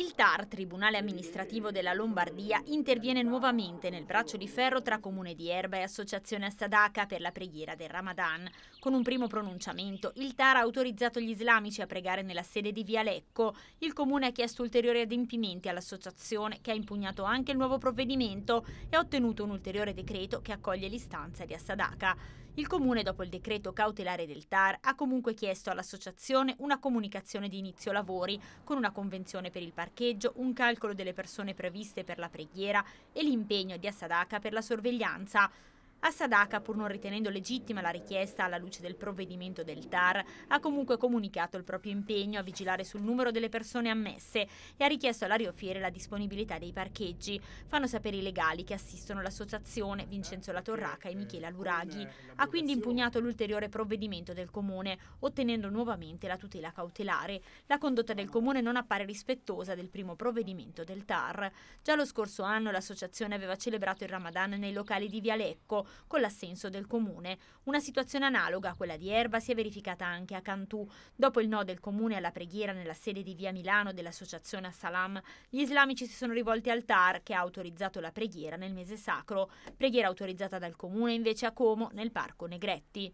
Il TAR, Tribunale amministrativo della Lombardia, interviene nuovamente nel braccio di ferro tra Comune di Erba e Associazione Astadaca per la preghiera del Ramadan. Con un primo pronunciamento, il TAR ha autorizzato gli islamici a pregare nella sede di Via Lecco. Il Comune ha chiesto ulteriori adempimenti all'associazione, che ha impugnato anche il nuovo provvedimento e ha ottenuto un ulteriore decreto che accoglie l'istanza di Assadaka. Il Comune, dopo il decreto cautelare del TAR, ha comunque chiesto all'associazione una comunicazione di inizio lavori con una convenzione per il partito parcheggio un calcolo delle persone previste per la preghiera e l'impegno di Assadaka per la sorveglianza. A Sadaka, pur non ritenendo legittima la richiesta alla luce del provvedimento del TAR, ha comunque comunicato il proprio impegno a vigilare sul numero delle persone ammesse e ha richiesto all'Ariofiere la disponibilità dei parcheggi. Fanno sapere i legali che assistono l'associazione Vincenzo La Torraca e Michela Luraghi. Ha quindi impugnato l'ulteriore provvedimento del Comune, ottenendo nuovamente la tutela cautelare. La condotta del Comune non appare rispettosa del primo provvedimento del TAR. Già lo scorso anno l'associazione aveva celebrato il Ramadan nei locali di Vialecco, con l'assenso del comune. Una situazione analoga a quella di Erba si è verificata anche a Cantù. Dopo il no del comune alla preghiera nella sede di Via Milano dell'associazione Assalam, gli islamici si sono rivolti al TAR che ha autorizzato la preghiera nel mese sacro, preghiera autorizzata dal comune invece a Como nel parco Negretti.